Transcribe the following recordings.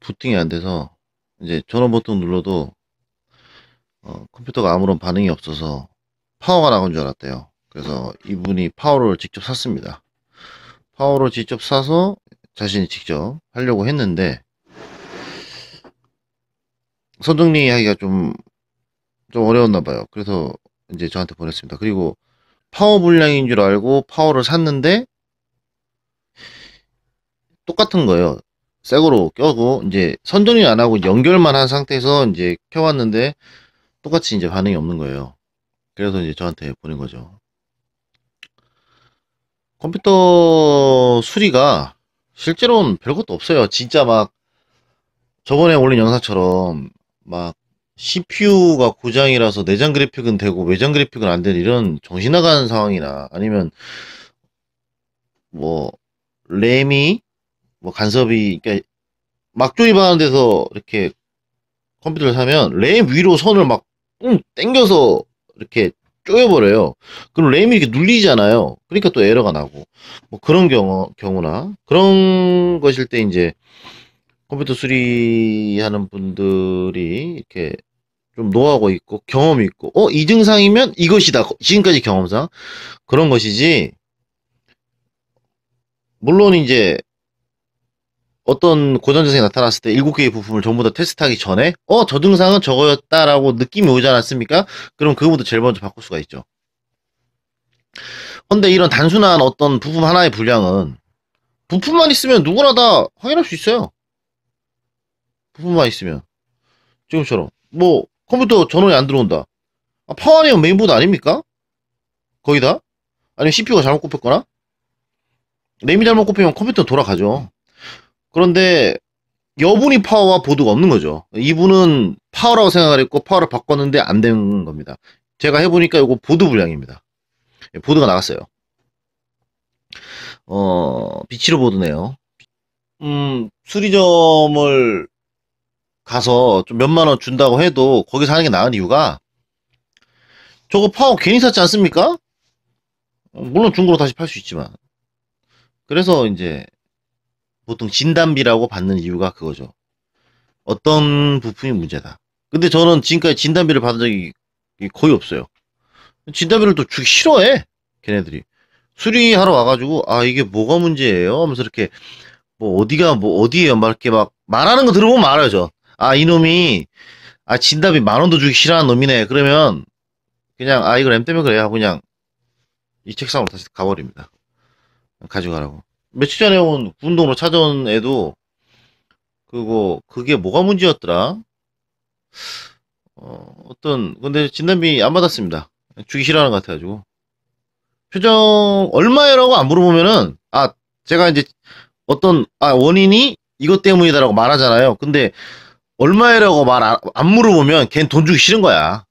부팅이 안 돼서 이제 전원 버튼 눌러도 어, 컴퓨터가 아무런 반응이 없어서 파워가 나간 줄 알았대요. 그래서 이분이 파워를 직접 샀습니다. 파워를 직접 사서 자신이 직접 하려고 했는데 선정리하기가 좀 좀 어려웠나 봐요. 그래서 이제 저한테 보냈습니다. 그리고 파워 불량인 줄 알고 파워를 샀는데 똑같은 거예요. 새거로 껴고 이제 선전이 안 하고 연결만 한 상태에서 이제 켜왔는데 똑같이 이제 반응이 없는 거예요. 그래서 이제 저한테 보낸 거죠. 컴퓨터 수리가 실제로는 별것도 없어요. 진짜 막 저번에 올린 영상처럼 막 CPU가 고장이라서 내장 그래픽은 되고 외장 그래픽은 안 되는 이런 정신 나가는 상황이나 아니면 뭐 램이 뭐 간섭이 그러니까 막종이 반하는 데서 이렇게 컴퓨터를 사면 램 위로 선을 막 응, 땡겨서 이렇게 쪼여버려요. 그럼 램이 이렇게 눌리잖아요. 그러니까 또 에러가 나고 뭐 그런 경우 경우나 그런 것일 때 이제 컴퓨터 수리하는 분들이 이렇게 좀 노하고 있고 경험이 있고 어 이 증상이면 이것이다 지금까지 경험상 그런 것이지 물론 이제 어떤 고전재생이 나타났을 때 일곱 개의 부품을 전부 다 테스트하기 전에 어 저 등상은 저거였다라고 느낌이 오지 않았습니까? 그럼 그거부터 제일 먼저 바꿀 수가 있죠. 근데 이런 단순한 어떤 부품 하나의 분량은 부품만 있으면 누구나 다 확인할 수 있어요. 부품만 있으면 지금처럼 뭐 컴퓨터 전원이 안 들어온다. 아, 파워네온 메인보드 아닙니까? 거의 다? 아니면 CPU가 잘못 꼽혔거나? 램이 잘못 꼽히면 컴퓨터 돌아가죠. 그런데 여분이 파워와 보드가 없는 거죠. 이분은 파워라고 생각을 했고 파워를 바꿨는데 안 된 겁니다. 제가 해보니까 이거 보드 불량입니다. 예, 보드가 나갔어요. 어, 비치로 보드네요. 음, 수리점을 가서 좀 몇만 원 준다고 해도 거기서 하는 게 나은 이유가 저거 파워 괜히 샀지 않습니까? 물론 중고로 다시 팔 수 있지만 그래서 이제 보통 진단비라고 받는 이유가 그거죠. 어떤 부품이 문제다. 근데 저는 지금까지 진단비를 받은 적이 거의 없어요. 진단비를 또 주기 싫어해. 걔네들이. 수리하러 와가지고, 아, 이게 뭐가 문제예요? 하면서 이렇게, 뭐, 어디가, 뭐, 어디에요? 막 이렇게 막, 말하는 거 들어보면 말아요 저. 아, 이놈이, 아, 진단비 만 원도 주기 싫어하는 놈이네. 그러면, 그냥, 아, 이거 램 때문에 그래. 하고 그냥, 이 책상으로 다시 가버립니다. 가져가라고. 며칠 전에 온군동으로 찾아온 애도 그거 그게 뭐가 문제였더라? 어, 어떤 근데 진단비 안 받았습니다. 주기 싫어하는 것 같아가지고 표정 얼마요라고 안 물어보면은 아 제가 이제 어떤 아 원인이 이것 때문이다라고 말하잖아요. 근데 얼마요라고 말 안 물어보면 걘 돈 주기 싫은 거야.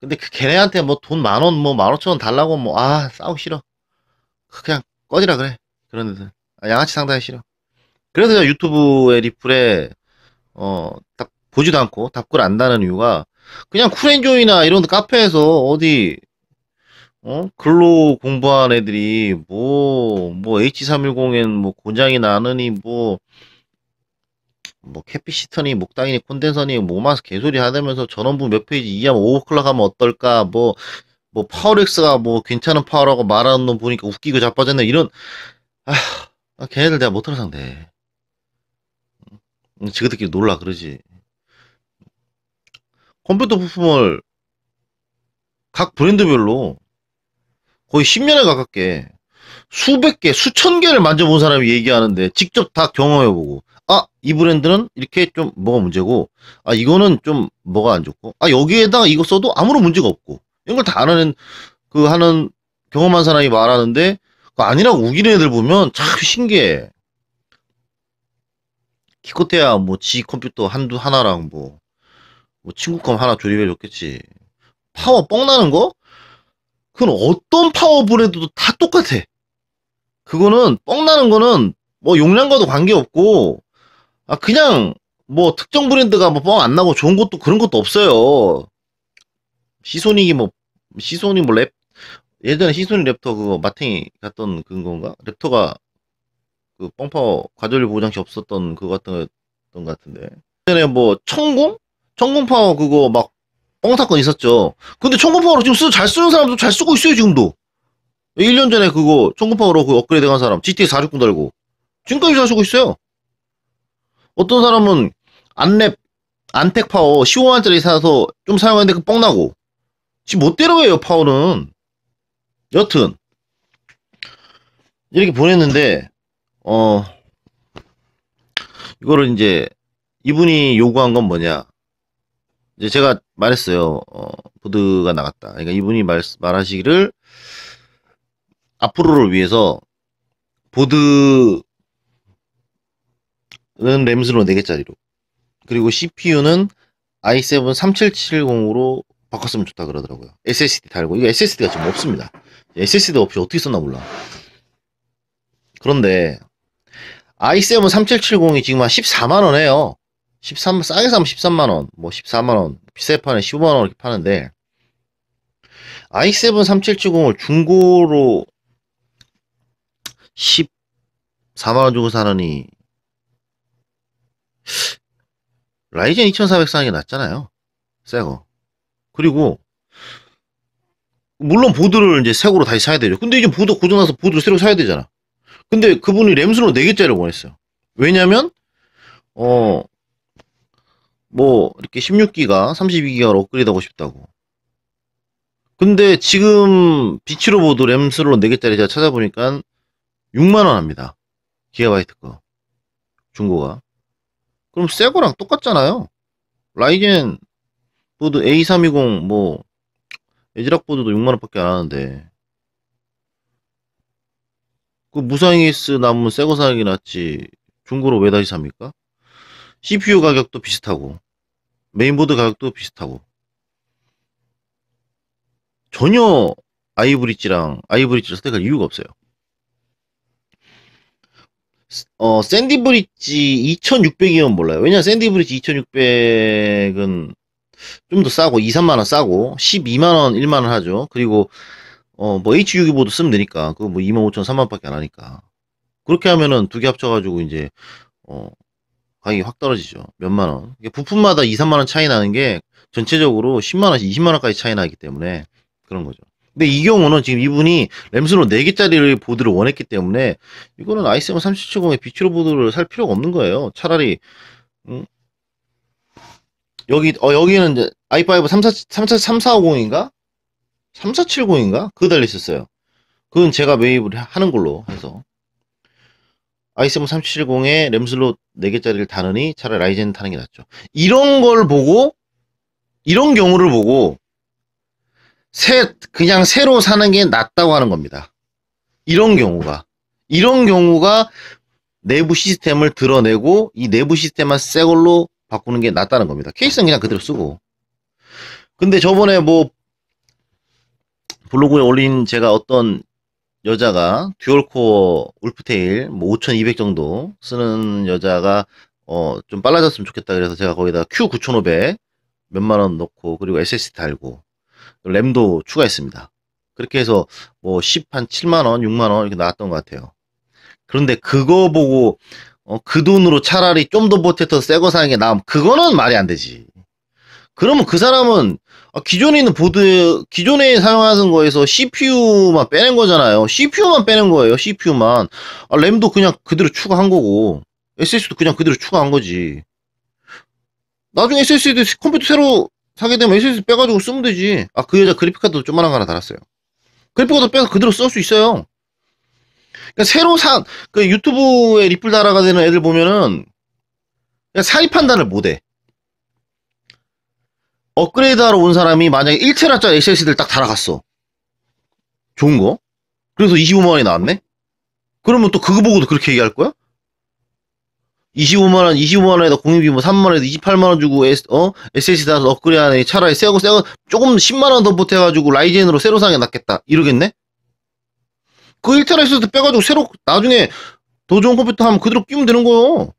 근데 그 걔네한테 뭐 돈 만 원, 뭐 만 오천 원 달라고 뭐 아 싸우기 싫어. 그냥 꺼지라 그래. 그런 데서. 아, 양아치 상당히 싫어. 그래서 제가 유튜브에 리플에, 어, 딱 보지도 않고 답글 안 다는 이유가, 그냥 쿨앤조이나 이런 카페에서 어디, 어? 글로 공부한 애들이, 뭐, 뭐, H310엔 뭐, 고장이 나느니, 뭐, 뭐, 캐피시터니, 목당이니, 콘덴서니, 뭐마스 개소리 하다면서 전원부 몇 페이지 이하면 오버클럭 하면 어떨까, 뭐, 뭐 파워렉스가 뭐 괜찮은 파워라고 말하는 놈 보니까 웃기고 자빠졌네 이런 아, 아 걔네들 내가 못하는 상대 음, 지그들끼리 놀라 그러지 컴퓨터 부품을 각 브랜드별로 거의 10년에 가깝게 수백 개, 수천 개를 만져본 사람이 얘기하는데 직접 다 경험해보고 아, 이 브랜드는 이렇게 좀 뭐가 문제고 아, 이거는 좀 뭐가 안 좋고 아, 여기에다가 이거 써도 아무런 문제가 없고 이런 걸다 아는 그 하는 경험한 사람이 말하는데 그 아니라고 우기는 애들 보면 참 신기해. 기껏해야 뭐 지 컴퓨터 한두 하나랑 뭐, 뭐 친구컴 하나 조립해 줬겠지. 파워 뻥 나는 거? 그건 어떤 파워브레드도 다 똑같아. 그거는 뻥 나는 거는 뭐 용량과도 관계없고 아 그냥 뭐 특정 브랜드가 뭐뻥 안 나고 좋은 것도 그런 것도 없어요. 시소닉이 뭐 시소닉 뭐랩 예전에 시소닉 랩터 그거 마탱이 갔던 그 건가? 랩터가 그 뻥파워 과전류 보장시 없었던 그거 같은 거였던 것 같은데 예전에 뭐천공천공파워 그거 막 뻥사건 있었죠. 근데 천공파워로 지금 쓰, 잘 쓰는 사람도 잘 쓰고 있어요 지금도. 1년 전에 그거 천공파워로그 업그레이드 한 사람 GT 460 달고 지금까지 잘 쓰고 있어요. 어떤 사람은 안랩 안텍 파워 15만짜리 사서 좀 사용하는데 그 뻥나고 지금 못대로예요 파워는 여튼 이렇게 보냈는데 어 이거를 이제 이분이 요구한 건 뭐냐 이제 제가 말했어요 어, 보드가 나갔다 그러니까 이분이 말, 말하시기를 앞으로를 위해서 보드는 램스로 4개짜리로 그리고 CPU는 i7 3770으로 바꿨으면 좋다 그러더라고요. SSD 달고 이거 SSD가 지금 없습니다. SSD 없이 어떻게 썼나 몰라. 그런데 i7 3770이 지금 한 14만 원 해요. 13 싸게 사면 13만 원, 뭐 14만 원, 비싼 판에 15만 원 이렇게 파는데 i7 3770을 중고로 14만 원 주고 사느니 라이젠 2400 사는 게 낫잖아요. 새거. 그리고 물론 보드를 이제 색으로 다시 사야 되죠. 근데 이제 보드 고장나서 보드를 새로 사야 되잖아. 근데 그분이 램수로 4개짜리를 원했어요. 왜냐면 어 뭐 이렇게 16기가 32기가로 업그레이드 하고 싶다고. 근데 지금 비치로 보드 램수로 4개짜리 제가 찾아보니까 6만원 합니다. 기가바이트 거. 중고가. 그럼 새 거랑 똑같잖아요. 라이젠 보드 A320 뭐 에지락 보드도 6만원 밖에 안 하는데 그 무상 에이스 남은 새거 사는 게 낫지 중고로 왜 다시 삽니까? CPU 가격도 비슷하고 메인보드 가격도 비슷하고 전혀 아이브릿지랑 아이브릿지를 선택할 이유가 없어요 어, 샌디브릿지 2600이면 몰라요 왜냐 샌디브릿지 2600은 좀더 싸고 2, 3만원 싸고 12만원, 1만원 하죠. 그리고 어 뭐 H62보드 쓰면 되니까 그거 뭐 2만 5천, 3만 밖에 안 하니까 그렇게 하면은 두 개 합쳐가지고 이제 어 가격이 확 떨어지죠. 몇만 원. 부품마다 2, 3만 원 차이 나는 게 전체적으로 10만 원 20만 원까지 차이 나기 때문에 그런 거죠. 근데 이 경우는 지금 이분이 램스로 4개짜리를 보드를 원했기 때문에 이거는 i7 3770의 비추로 보드를 살 필요가 없는 거예요. 차라리 음, 여기 어 여기는 이제 i5 34 3 5 0인가 3470인가? 그거 달려 있었어요. 그건 제가 매입을 하는 걸로 해서 i7 3770에 램슬롯 4개짜리를 다느니 차라리 라이젠 타는 게 낫죠. 이런 걸 보고 이런 경우를 보고 새 그냥 새로 사는 게 낫다고 하는 겁니다. 이런 경우가 이런 경우가 내부 시스템을 드러내고 이 내부 시스템만 새 걸로 바꾸는 게 낫다는 겁니다. 케이스는 그냥 그대로 쓰고. 근데 저번에 뭐 블로그에 올린 제가 어떤 여자가 듀얼코어 울프테일 뭐5200 정도 쓰는 여자가 어좀 빨라졌으면 좋겠다 그래서 제가 거기다 Q9500 몇만 원 넣고 그리고 SSD 달고 램도 추가했습니다. 그렇게 해서 뭐10한 7만 원, 6만 원 이렇게 나왔던 것 같아요. 그런데 그거 보고 어, 그 돈으로 차라리 좀 더 보태서 새거 사는 게 나음. 그거는 말이 안 되지. 그러면 그 사람은 아, 기존에 있는 보드, 기존에 사용하는 거에서 CPU만 빼낸 거잖아요. CPU만 빼낸 거예요. CPU만. 아, 램도 그냥 그대로 추가한 거고, SSD도 그냥 그대로 추가한 거지. 나중에 SSD 컴퓨터 새로 사게 되면 SSD 빼가지고 쓰면 되지. 아, 그 여자 그래픽카드도 조만한 거 하나 달았어요. 그래픽카드 빼서 그대로 쓸 수 있어요. 그러니까 새로 산, 그 유튜브에 리플 달아가 되는 애들 보면은, 그냥 사이 판단을 못 해. 업그레이드 하러 온 사람이 만약에 1테라짜리 SSD를 딱 달아갔어. 좋은 거. 그래서 25만원이 나왔네? 그러면 또 그거 보고도 그렇게 얘기할 거야? 25만원, 25만원에다 공유비 뭐 3만원에서 28만원 주고, S, 어? SSD 달아서 업그레이드 하니 차라리 새거, 새거, 조금 10만원 더 보태가지고 라이젠으로 새로 사는 게 낫겠다. 이러겠네? 그 1차 라이선스 빼가지고 새로 나중에 더 좋은 컴퓨터 하면 그대로 끼우면 되는 거요.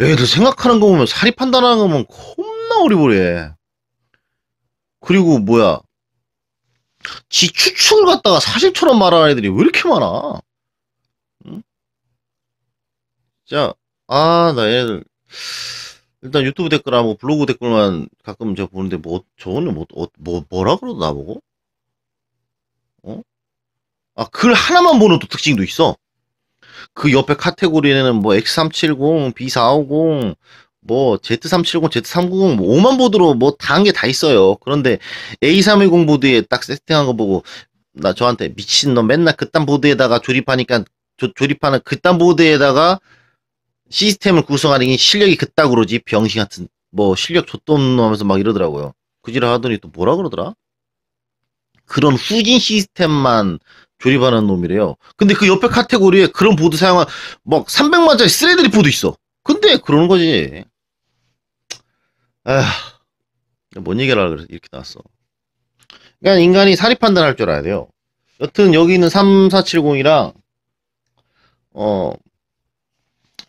애들 생각하는 거 보면 사리 판단하는 거 보면 겁나 어리버리해. 그리고 뭐야. 지 추측을 갖다가 사실처럼 말하는 애들이 왜 이렇게 많아? 응? 진짜 아나 얘들 일단 유튜브 댓글하고 뭐 블로그 댓글만 가끔 제가 보는데 뭐 저거는 뭐, 어, 뭐 뭐라 그러나 보고 어? 아, 글 하나만 보는 또 특징도 있어. 그 옆에 카테고리에는 뭐 X370, B450, 뭐 Z370, Z390 뭐 5만 보드로 뭐다 한 게 다 있어요. 그런데 A310 보드에 딱 세팅한 거 보고 나 저한테 미친놈 맨날 그딴 보드에다가 조립하니까 조, 조립하는 그딴 보드에다가 시스템을 구성하는 게 실력이 그따 그러지 병신 같은 뭐 실력 좆돈놈 하면서 막 이러더라고요. 그지라 하더니 또 뭐라 그러더라? 그런 후진 시스템만 조립하는 놈이래요. 근데 그 옆에 카테고리에 그런 보드 사용한 막 300만짜리 쓰레드리 보드 있어. 근데 그러는 거지. 아뭔 얘기를 하려 그래서 이렇게 나왔어. 그러니까 인간이 사리 판단할 줄 알아야 돼요. 여튼 여기 있는 3470이랑 어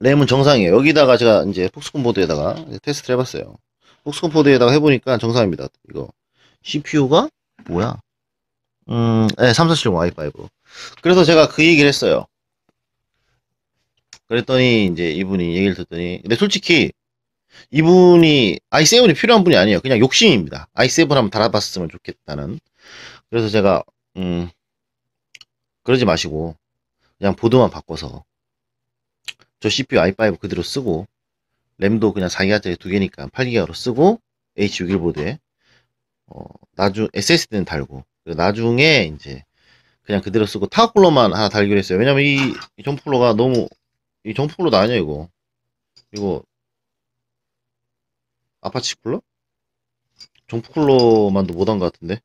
램은 정상이에요. 여기다가 제가 이제 폭스콘 보드에다가 테스트를 해봤어요. 폭스콘 보드에다가 해보니까 정상입니다. 이거 CPU가 뭐야? 음, 네, 3 4이파이5 그래서 제가 그 얘기를 했어요. 그랬더니 이제 이분이 얘기를 듣더니 근데 솔직히 이분이 i7이 필요한 분이 아니에요. 그냥 욕심입니다. i7 한번 달아봤으면 좋겠다는. 그래서 제가 음 그러지 마시고 그냥 보드만 바꿔서 저 CPU i5 그대로 쓰고 램도 그냥 4기가짜리 두 개니까 8기가로 쓰고 H61 보드에 어 나중 SSD는 달고 나중에 이제 그냥 그대로 쓰고 타워 쿨러만 하나 달기로 했어요. 왜냐면 이, 이프쿨러가 너무 이프쿨러도 아니야 이거. 이거 아파치 쿨러? 정프 쿨러만도 못한 것 같은데.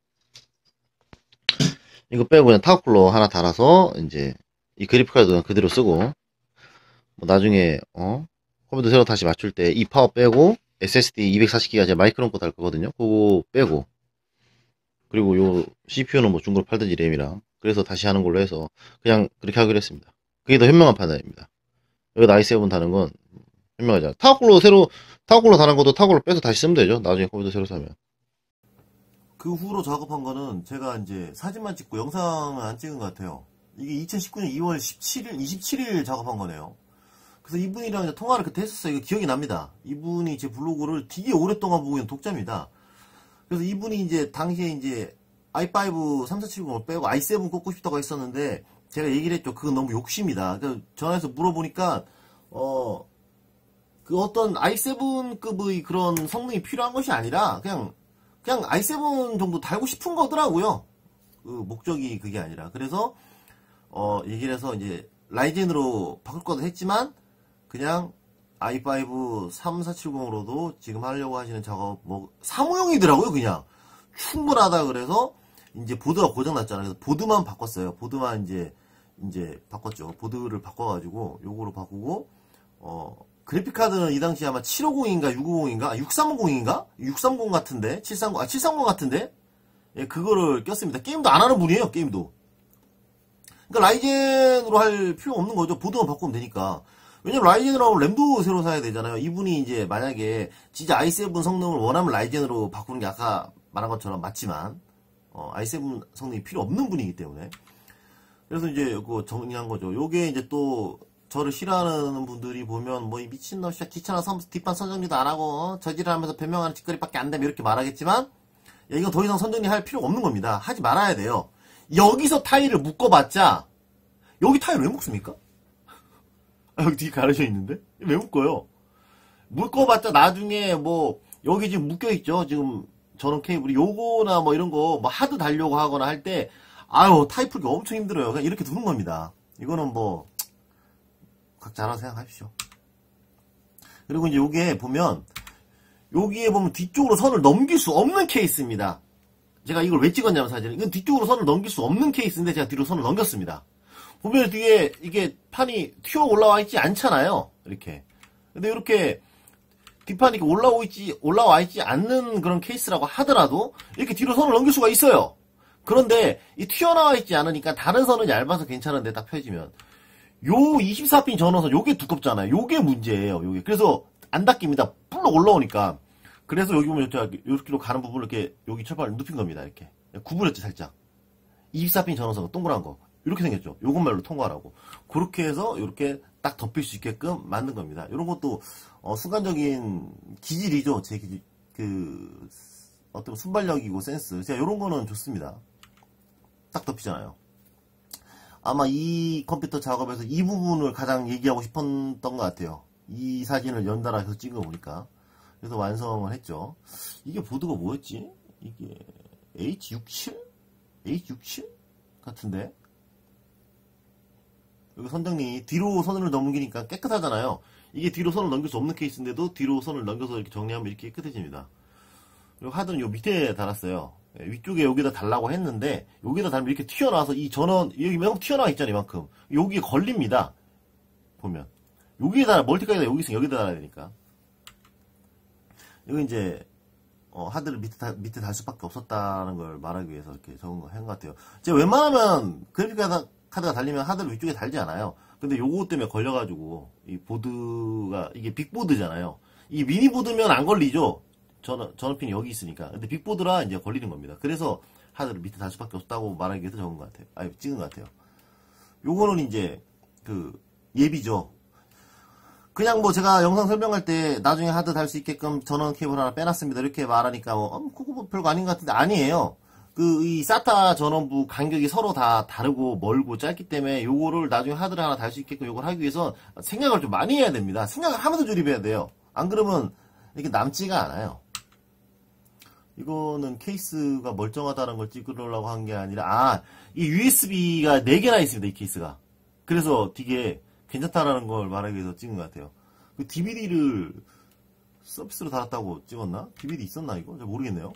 이거 빼고 그냥 타워 쿨러 하나 달아서 이제 이 그래픽 카드 는 그대로 쓰고 뭐 나중에 어 컴퓨터 새로 다시 맞출 때 이 파워 빼고 SSD 240기가 제 마이크론 거달 거거든요. 그거 빼고 그리고 요 CPU는 뭐 중고로 팔든지 램이랑 그래서 다시 하는 걸로 해서 그냥 그렇게 하기로 했습니다. 그게 더 현명한 판단입니다. 여기다 i7 다는 건 현명하지 아 타워콜로 새로 타워콜로 다는 것도 타워콜로 빼서 다시 쓰면 되죠. 나중에 컴퓨터 새로 사면. 그 후로 작업한 거는 제가 이제 사진만 찍고 영상은 안 찍은 것 같아요. 이게 2019년 2월 17일, 27일 작업한 거네요. 그래서 이분이랑 통화를 그때 했었어요. 이거 기억이 납니다. 이분이 제 블로그를 되게 오랫동안 보고 있는 독자입니다. 그래서 이분이 이제 당시에 이제 i5 3470을 빼고 i7 꽂고 싶다고 했었는데 제가 얘기를 했죠. 그건 너무 욕심이다. 그래서 전화해서 물어보니까 어 그 어떤 i7급의 그런 성능이 필요한 것이 아니라 그냥 그냥 i7 정도 달고 싶은 거더라고요. 그 목적이 그게 아니라 그래서 어 얘기를 해서 이제 라이젠으로 바꿀 거도 했지만 그냥 i5 3470으로도 지금 하려고 하시는 작업 뭐 사무용이더라고요 그냥 충분하다 그래서 이제 보드가 고장 났잖아요 그래서 보드만 바꿨어요 보드만 이제 이제 바꿨죠 보드를 바꿔가지고 요거로 바꾸고 어 그래픽카드는 이 당시 아마 750인가 650인가 630인가 630 같은데 730아730 같은데 예 그거를 꼈습니다 게임도 안 하는 분이에요 게임도 그러니까 라이젠으로 할 필요 없는 거죠 보드만 바꾸면 되니까 왜냐면 라이젠으로 램도 새로 사야 되잖아요. 이분이 이제 만약에 진짜 i7 성능을 원하면 라이젠으로 바꾸는 게 아까 말한 것처럼 맞지만 어, i7 성능이 필요 없는 분이기 때문에 그래서 이제 그 정리한 거죠. 요게 이제 또 저를 싫어하는 분들이 보면 뭐 이 미친놈 씨야 귀찮아 서 뒷판 선정리도 안 하고 어? 저질하면서 변명하는 짓거리밖에 안 되면 이렇게 말하겠지만 야, 이건 더 이상 선정리할 필요 없는 겁니다. 하지 말아야 돼요. 여기서 타일을 묶어봤자 여기 타일 왜 묶습니까? 아, 뒤에 가려져 있는데? 왜 묶어요? 묶어봤자 나중에 뭐, 여기 지금 묶여있죠? 지금 전원 케이블이. 요거나 뭐 이런 거, 뭐 하드 달려고 하거나 할 때, 아유, 타이 프기 엄청 힘들어요. 그냥 이렇게 두는 겁니다. 이거는 뭐, 각자 하나 생각하십시오. 그리고 이제 요게 보면, 여기에 보면 뒤쪽으로 선을 넘길 수 없는 케이스입니다. 제가 이걸 왜 찍었냐면 사실은 이건 뒤쪽으로 선을 넘길 수 없는 케이스인데 제가 뒤로 선을 넘겼습니다. 보면 뒤에 이게 판이 튀어 올라와 있지 않잖아요. 이렇게. 근데 이렇게 뒷판이 이렇게 올라와 있지, 올라와 있지 않는 그런 케이스라고 하더라도 이렇게 뒤로 선을 넘길 수가 있어요. 그런데 이 튀어나와 있지 않으니까 다른 선은 얇아서 괜찮은데 딱 펴지면 요 24핀 전원선 요게 두껍잖아요. 요게 문제예요. 요게. 그래서 안 닦입니다. 불로 올라오니까. 그래서 여기 보면 이렇게 이렇게로 가는 부분을 이렇게 여기 철판을 눕힌 겁니다. 이렇게 구부렸죠 살짝. 24핀 전원선 동그란 거. 이렇게 생겼죠. 요것말로 통과라고. 그렇게 해서 이렇게 딱 덮일 수 있게끔 만든 겁니다. 이런 것도 어, 순간적인 기질이죠. 제 기질 그 어떤 순발력이고 센스. 제가 이런 거는 좋습니다. 딱 덮이잖아요. 아마 이 컴퓨터 작업에서 이 부분을 가장 얘기하고 싶었던 것 같아요. 이 사진을 연달아 서 찍어보니까. 그래서 완성을 했죠. 이게 보드가 뭐였지? 이게 H67? H67? 같은데? 여기 선장님이 뒤로 선을 넘기니까 깨끗하잖아요. 이게 뒤로 선을 넘길 수 없는 케이스인데도 뒤로 선을 넘겨서 이렇게 정리하면 이렇게 깨끗해집니다. 그리고 하드는 요 밑에 달았어요. 예, 위쪽에 여기다 달라고 했는데 여기다 달면 이렇게 튀어나와서 이 전원 여기 면 튀어나와 있잖아요 이만큼 여기에 걸립니다 보면 여기에다 멀티까지 여기 있으면 여기다 달아야 되니까 이거 이제 어, 하드를 밑에, 다, 밑에 달 수밖에 없었다는 걸 말하기 위해서 이렇게 적은 거한 것 같아요. 제가 웬만하면 그래픽 카드 카드가 달리면 하드를 위쪽에 달지 않아요. 근데 요거 때문에 걸려가지고 이 보드가 이게 빅보드잖아요. 이 미니보드면 안 걸리죠. 전원, 전원핀이 여기 있으니까. 근데 빅보드라 이제 걸리는 겁니다. 그래서 하드를 밑에 달 수밖에 없다고 말하기에도 적은 것 같아요. 아니, 찍은 것 같아요. 요거는 이제 그 예비죠. 그냥 뭐 제가 영상 설명할 때 나중에 하드 달 수 있게끔 전원 케이블 하나 빼놨습니다. 이렇게 말하니까 뭐, 어, 그거 뭐 별거 아닌 것 같은데 아니에요. 그이 사타 전원부 간격이 서로 다 다르고 멀고 짧기 때문에 요거를 나중에 하드를 하나 달 수 있게끔 요걸 하기 위해서 생각을 좀 많이 해야 됩니다. 생각을 하면서 조립해야 돼요. 안 그러면 이렇게 남지가 않아요. 이거는 케이스가 멀쩡하다는 걸 찍으려고 한 게 아니라 아이 USB가 4개나 있습니다 이 케이스가 그래서 되게 괜찮다라는 걸 말하기 위해서 찍은 것 같아요 그 DVD를 서비스로 달았다고 찍었나? DVD 있었나 이거? 잘 모르겠네요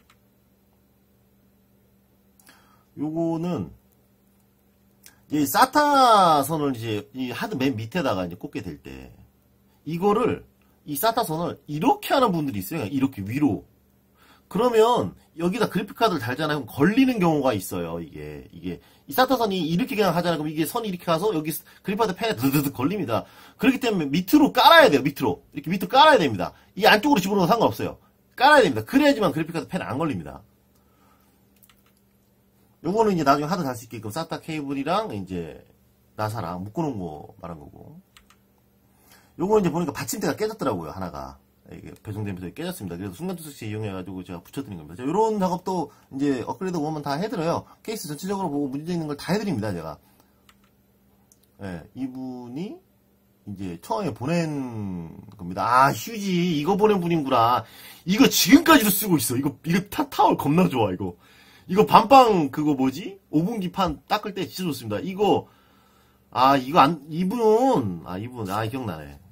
요거는 이 사타 선을 이제 이 하드 맨 밑에다가 이제 꽂게 될 때 이거를 이 사타 선을 이렇게 하는 분들이 있어요. 그러니까 이렇게 위로. 그러면 여기다 그래픽 카드를 달잖아요. 그럼 걸리는 경우가 있어요. 이게 이게 이 사타 선이 이렇게 그냥 하잖아요. 그럼 이게 선이 이렇게 가서 여기 그래픽 카드 펜에 드드드 걸립니다. 그렇기 때문에 밑으로 깔아야 돼요. 밑으로 이렇게 밑으로 깔아야 됩니다. 이 안쪽으로 집어넣어도 상관없어요. 깔아야 됩니다. 그래야지만 그래픽 카드 펜안 걸립니다. 요거는 이제 나중에 하드 달수 있게끔 사타 케이블이랑 이제 나사랑 묶어놓은 거 말한 거고. 요거 이제 보니까 받침대가 깨졌더라고요, 하나가. 이게 배송되면서 깨졌습니다. 그래서 순간투석시 이용해가지고 제가 붙여드린 겁니다. 요런 작업도 이제 업그레이드 보면 다 해드려요. 케이스 전체적으로 보고 문제 있는 걸 다 해드립니다, 제가. 예, 이분이 이제 처음에 보낸 겁니다. 아, 휴지, 이거 보낸 분인구나. 이거 지금까지도 쓰고 있어. 이거, 이거 타, 타월 겁나 좋아, 이거. 이거 반빵 그거 뭐지? 5분기 판 닦을 때 진짜 좋습니다. 이거 아 이거 안 이분 아 이분 아 기억나네.